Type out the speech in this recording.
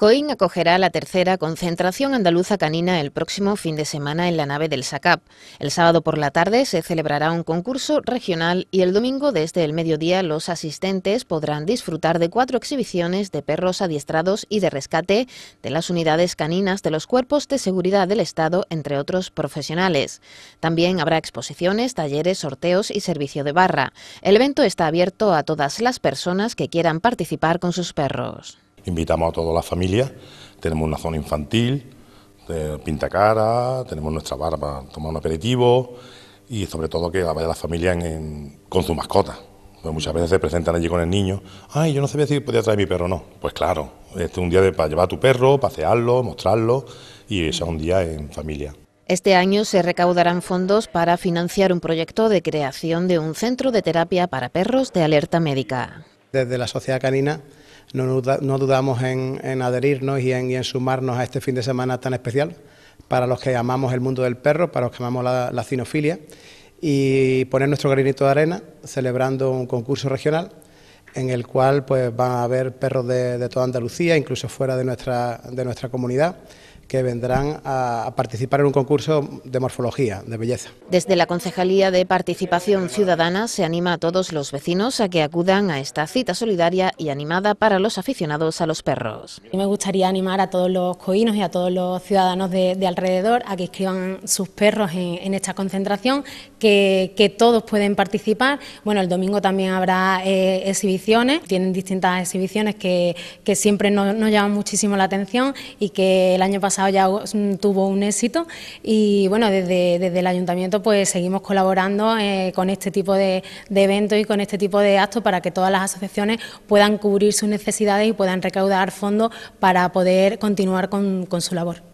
COIN acogerá la tercera concentración andaluza canina el próximo fin de semana en la nave del SACAP. El sábado por la tarde se celebrará un concurso regional y el domingo desde el mediodía los asistentes podrán disfrutar de cuatro exhibiciones de perros adiestrados y de rescate de las unidades caninas de los cuerpos de seguridad del Estado, entre otros profesionales. También habrá exposiciones, talleres, sorteos y servicio de barra. El evento está abierto a todas las personas que quieran participar con sus perros. Invitamos a toda la familia, tenemos una zona infantil, ...pinta cara, tenemos nuestra para tomar un aperitivo y sobre todo que vaya la familia con su mascota. Pues muchas veces se presentan allí con el niño, ay, yo no sabía si podía traer mi perro o no. Pues claro, este es un día para llevar a tu perro, pasearlo, mostrarlo y es un día en familia. Este año se recaudarán fondos para financiar un proyecto de creación de un centro de terapia para perros de alerta médica. Desde la Sociedad Canina no, dudamos en, adherirnos y en, sumarnos a este fin de semana tan especial para los que amamos el mundo del perro, para los que amamos la, cinofilia y poner nuestro granito de arena celebrando un concurso regional en el cual pues van a haber perros de, toda Andalucía, incluso fuera de nuestra, de nuestra comunidad, que vendrán a, participar en un concurso de morfología, de belleza. Desde la Concejalía de Participación Ciudadana se anima a todos los vecinos a que acudan a esta cita solidaria y animada para los aficionados a los perros. Me gustaría animar a todos los coínos y a todos los ciudadanos de, alrededor a que escriban sus perros en, esta concentración, que, todos pueden participar. Bueno, el domingo también habrá eh, exhibiciones, tienen distintas exhibiciones que, siempre nos llaman muchísimo la atención y que el año pasado ya mm, tuvo un éxito y bueno, desde, desde el ayuntamiento pues seguimos colaborando eh, con este tipo de, eventos y con este tipo de actos para que todas las asociaciones puedan cubrir sus necesidades y puedan recaudar fondos para poder continuar con su labor.